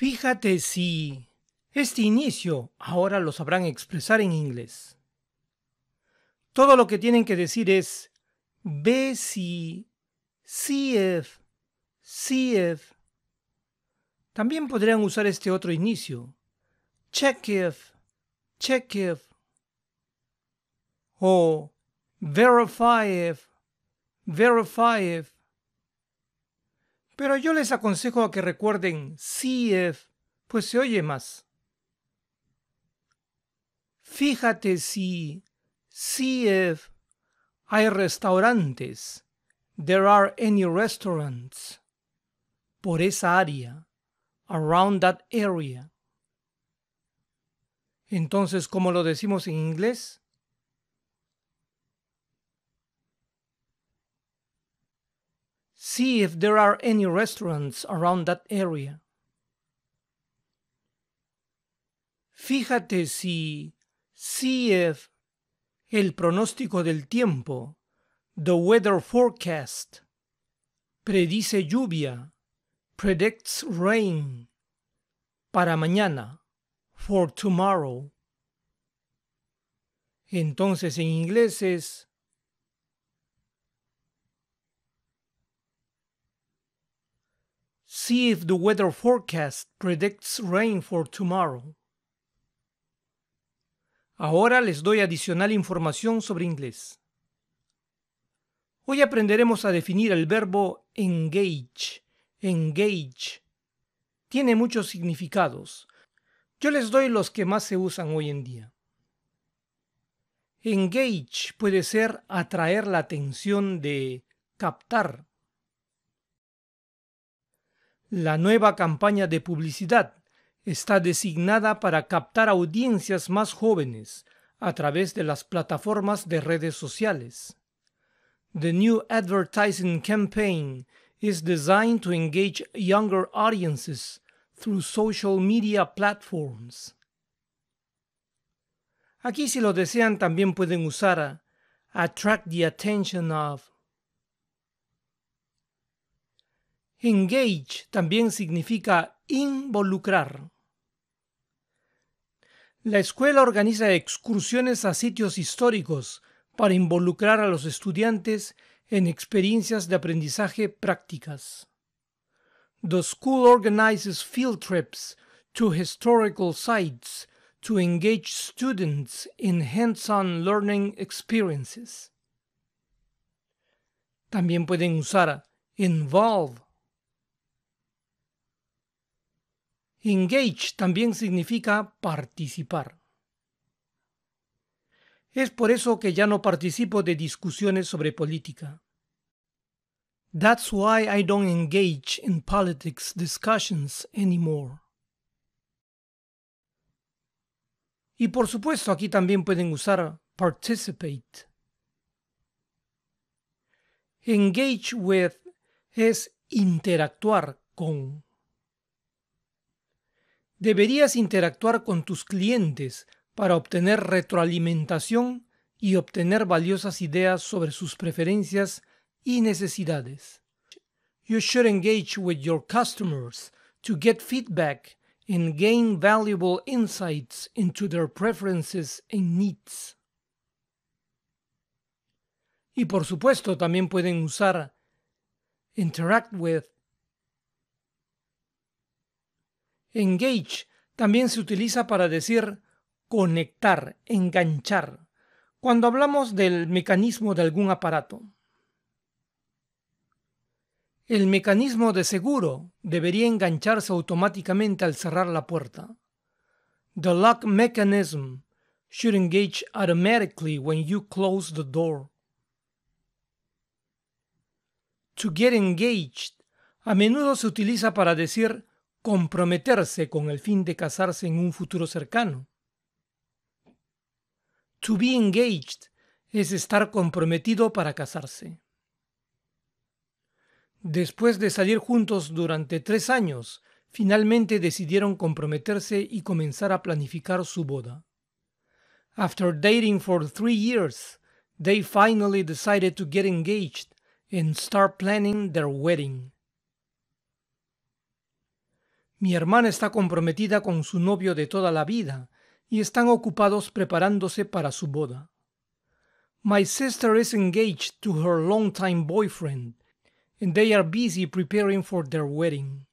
Fíjate si este inicio ahora lo sabrán expresar en inglés. Todo lo que tienen que decir es ve si, see if, see if. También podrían usar este otro inicio. Check if, check if. O verify if, verify if. Pero yo les aconsejo a que recuerden if, pues se oye más. Fíjate si if, hay restaurantes. There are any restaurants. Por esa área. Around that area. Entonces, ¿cómo lo decimos en inglés? See if there are any restaurants around that area. Fíjate si, see if, el pronóstico del tiempo, the weather forecast, predice lluvia, predicts rain, para mañana, for tomorrow. Entonces en ingleses... if the weather forecast predicts rain for tomorrow. Ahora les doy adicional información sobre inglés. Hoy aprenderemos a definir el verbo engage. Engage. Tiene muchos significados. Yo les doy los que más se usan hoy en día. Engage puede ser atraer la atención de captar, la nueva campaña de publicidad está designada para captar audiencias más jóvenes a través de las plataformas de redes sociales. The new advertising campaign is designed to engage younger audiences through social media platforms. Aquí si lo desean también pueden usar a attract the attention of Engage también significa involucrar. La escuela organiza excursiones a sitios históricos para involucrar a los estudiantes en experiencias de aprendizaje prácticas. The school organizes field trips to historical sites to engage students in hands-on learning experiences. También pueden usar involve Engage también significa participar. Es por eso que ya no participo de discusiones sobre política. That's why I don't engage in politics discussions anymore. Y por supuesto aquí también pueden usar participate. Engage with es interactuar con. Deberías interactuar con tus clientes para obtener retroalimentación y obtener valiosas ideas sobre sus preferencias y necesidades. You should engage with your customers to get feedback and gain valuable insights into their preferences and needs. Y por supuesto también pueden usar interact with Engage también se utiliza para decir conectar, enganchar, cuando hablamos del mecanismo de algún aparato. El mecanismo de seguro debería engancharse automáticamente al cerrar la puerta. The lock mechanism should engage automatically when you close the door. To get engaged a menudo se utiliza para decir comprometerse con el fin de casarse en un futuro cercano. To be engaged es estar comprometido para casarse. Después de salir juntos durante tres años, finalmente decidieron comprometerse y comenzar a planificar su boda. After dating for three years, they finally decided to get engaged and start planning their wedding. Mi hermana está comprometida con su novio de toda la vida y están ocupados preparándose para su boda. My sister is engaged to her longtime boyfriend and they are busy preparing for their wedding.